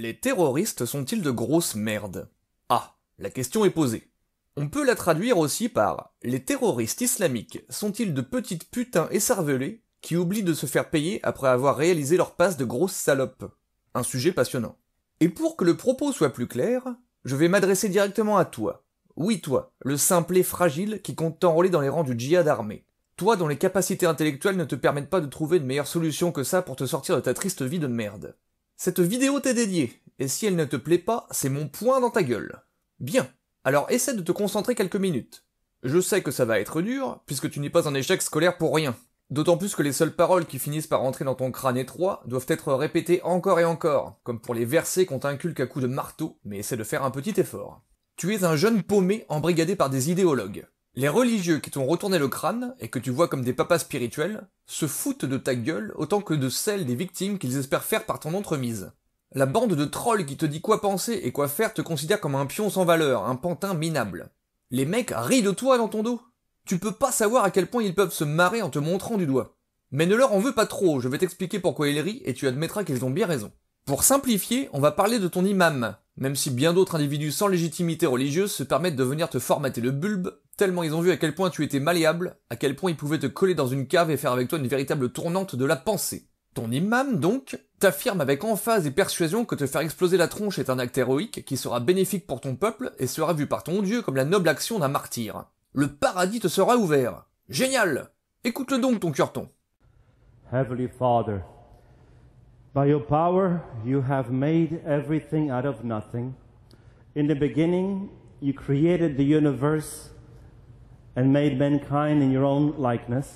Les terroristes sont-ils de grosses merdes Ah, la question est posée. On peut la traduire aussi par Les terroristes islamiques sont-ils de petites putains essarvelées qui oublient de se faire payer après avoir réalisé leur passe de grosses salopes Un sujet passionnant. Et pour que le propos soit plus clair, je vais m'adresser directement à toi. Oui, toi, le simple et fragile qui compte t'enrôler dans les rangs du djihad armé. Toi dont les capacités intellectuelles ne te permettent pas de trouver de meilleure solution que ça pour te sortir de ta triste vie de merde. Cette vidéo t'est dédiée, et si elle ne te plaît pas, c'est mon point dans ta gueule. Bien, alors essaie de te concentrer quelques minutes. Je sais que ça va être dur, puisque tu n'es pas un échec scolaire pour rien. D'autant plus que les seules paroles qui finissent par entrer dans ton crâne étroit doivent être répétées encore et encore, comme pour les versets qu'on t'inculque à coups de marteau, mais essaie de faire un petit effort. Tu es un jeune paumé embrigadé par des idéologues. Les religieux qui t'ont retourné le crâne et que tu vois comme des papas spirituels se foutent de ta gueule autant que de celle des victimes qu'ils espèrent faire par ton entremise. La bande de trolls qui te dit quoi penser et quoi faire te considère comme un pion sans valeur, un pantin minable. Les mecs rient de toi dans ton dos. Tu peux pas savoir à quel point ils peuvent se marrer en te montrant du doigt. Mais ne leur en veux pas trop, je vais t'expliquer pourquoi ils rient et tu admettras qu'ils ont bien raison. Pour simplifier, on va parler de ton imam, même si bien d'autres individus sans légitimité religieuse se permettent de venir te formater le bulbe tellement ils ont vu à quel point tu étais malléable, à quel point ils pouvaient te coller dans une cave et faire avec toi une véritable tournante de la pensée. Ton imam, donc, t'affirme avec emphase et persuasion que te faire exploser la tronche est un acte héroïque qui sera bénéfique pour ton peuple et sera vu par ton Dieu comme la noble action d'un martyr. Le paradis te sera ouvert. Génial Écoute-le donc, ton curton. Heavenly Father, by your power you have made everything out of nothing. In the beginning, you created the universe and made mankind in your own likeness.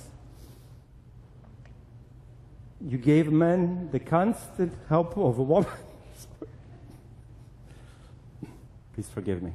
You gave man the constant help of a woman. Please forgive me.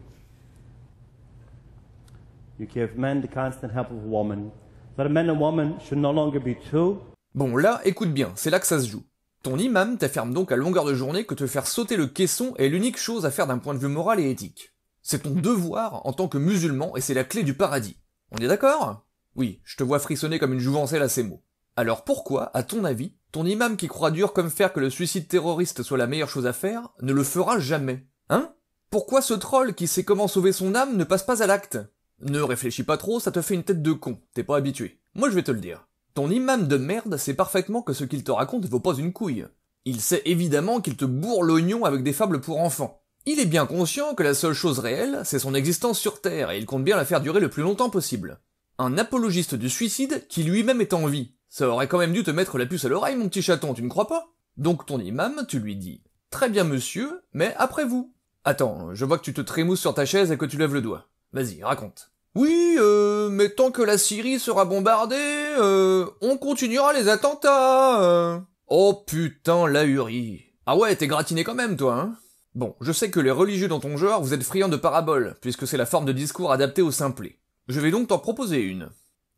You gave men the constant help of a woman. That a man and woman should no longer be two. Bon, là, écoute bien, c'est là que ça se joue. Ton imam t'affirme donc à longueur de journée que te faire sauter le caisson est l'unique chose à faire d'un point de vue moral et éthique. C'est ton devoir en tant que musulman et c'est la clé du paradis. On est d'accord Oui, je te vois frissonner comme une jouvencelle à ces mots. Alors pourquoi, à ton avis, ton imam qui croit dur comme faire que le suicide terroriste soit la meilleure chose à faire, ne le fera jamais Hein Pourquoi ce troll qui sait comment sauver son âme ne passe pas à l'acte Ne réfléchis pas trop, ça te fait une tête de con, t'es pas habitué. Moi je vais te le dire. Ton imam de merde sait parfaitement que ce qu'il te raconte vaut pas une couille. Il sait évidemment qu'il te bourre l'oignon avec des fables pour enfants. Il est bien conscient que la seule chose réelle, c'est son existence sur Terre, et il compte bien la faire durer le plus longtemps possible. Un apologiste du suicide qui lui-même est en vie. Ça aurait quand même dû te mettre la puce à l'oreille, mon petit chaton, tu ne crois pas Donc ton imam, tu lui dis « Très bien, monsieur, mais après vous !» Attends, je vois que tu te trémousses sur ta chaise et que tu lèves le doigt. Vas-y, raconte. Oui, euh, mais tant que la Syrie sera bombardée, euh, on continuera les attentats. Euh. Oh putain, la hurie. Ah ouais, t'es gratiné quand même, toi, hein Bon, je sais que les religieux dans ton genre, vous êtes friands de paraboles, puisque c'est la forme de discours adaptée au simplet. Je vais donc t'en proposer une.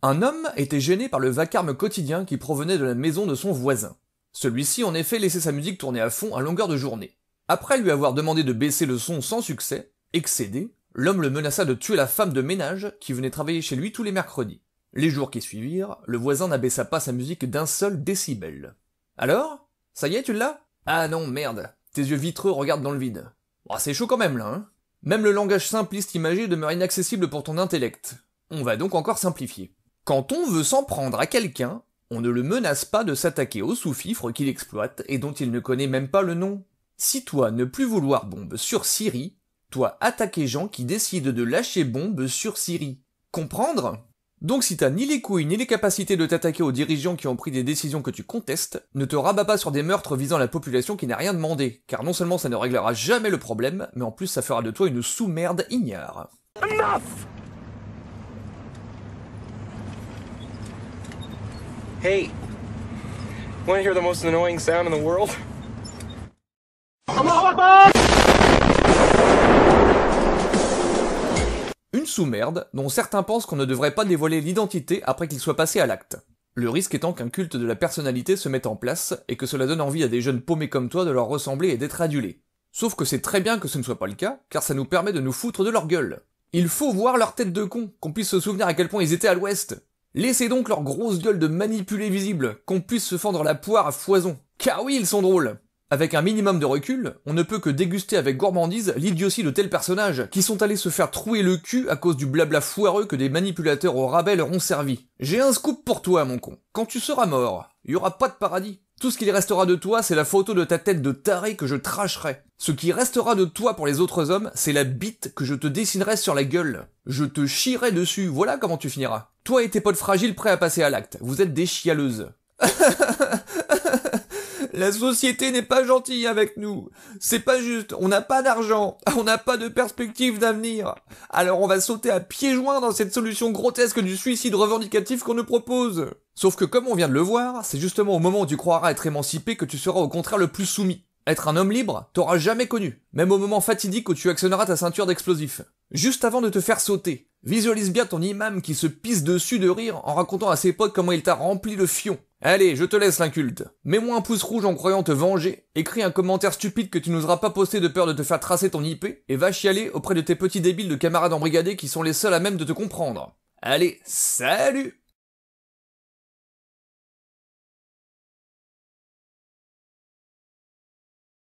Un homme était gêné par le vacarme quotidien qui provenait de la maison de son voisin. Celui-ci en effet laissait sa musique tourner à fond à longueur de journée. Après lui avoir demandé de baisser le son sans succès, excédé, l'homme le menaça de tuer la femme de ménage qui venait travailler chez lui tous les mercredis. Les jours qui suivirent, le voisin n'abaissa pas sa musique d'un seul décibel. Alors Ça y est, tu l'as Ah non, merde tes yeux vitreux regardent dans le vide. Ah, c'est chaud quand même là, hein Même le langage simpliste imagé demeure inaccessible pour ton intellect. On va donc encore simplifier. Quand on veut s'en prendre à quelqu'un, on ne le menace pas de s'attaquer au sous-fifre qu'il exploite et dont il ne connaît même pas le nom. Si toi ne plus vouloir bombe sur Syrie, toi attaquer gens qui décident de lâcher bombe sur Syrie. Comprendre donc si t'as ni les couilles ni les capacités de t'attaquer aux dirigeants qui ont pris des décisions que tu contestes, ne te rabats pas sur des meurtres visant la population qui n'a rien demandé, car non seulement ça ne réglera jamais le problème, mais en plus ça fera de toi une sous-merde ignare. Enough Hey, hear the most annoying sound in the world? merde dont certains pensent qu'on ne devrait pas dévoiler l'identité après qu'ils soient passés à l'acte. Le risque étant qu'un culte de la personnalité se mette en place et que cela donne envie à des jeunes paumés comme toi de leur ressembler et d'être adulés. Sauf que c'est très bien que ce ne soit pas le cas, car ça nous permet de nous foutre de leur gueule. Il faut voir leur tête de con, qu'on puisse se souvenir à quel point ils étaient à l'ouest. Laissez donc leur grosse gueule de manipulés visible, qu'on puisse se fendre la poire à foison. Car oui, ils sont drôles avec un minimum de recul, on ne peut que déguster avec gourmandise l'idiotie de tels personnages qui sont allés se faire trouer le cul à cause du blabla foireux que des manipulateurs au rabais leur ont servi. J'ai un scoop pour toi, mon con. Quand tu seras mort, il y aura pas de paradis. Tout ce qu'il restera de toi, c'est la photo de ta tête de taré que je tracherai. Ce qui restera de toi pour les autres hommes, c'est la bite que je te dessinerai sur la gueule. Je te chierai dessus, voilà comment tu finiras. Toi et tes potes fragiles prêts à passer à l'acte, vous êtes des chialeuses. La société n'est pas gentille avec nous. C'est pas juste. On n'a pas d'argent. On n'a pas de perspective d'avenir. Alors on va sauter à pieds joints dans cette solution grotesque du suicide revendicatif qu'on nous propose. Sauf que comme on vient de le voir, c'est justement au moment où tu croiras être émancipé que tu seras au contraire le plus soumis. Être un homme libre, t'auras jamais connu, même au moment fatidique où tu actionneras ta ceinture d'explosifs. Juste avant de te faire sauter, visualise bien ton imam qui se pisse dessus de rire en racontant à ses potes comment il t'a rempli le fion. Allez, je te laisse l'inculte. Mets-moi un pouce rouge en croyant te venger, écris un commentaire stupide que tu n'oseras pas poster de peur de te faire tracer ton IP, et va chialer auprès de tes petits débiles de camarades embrigadés qui sont les seuls à même de te comprendre. Allez, salut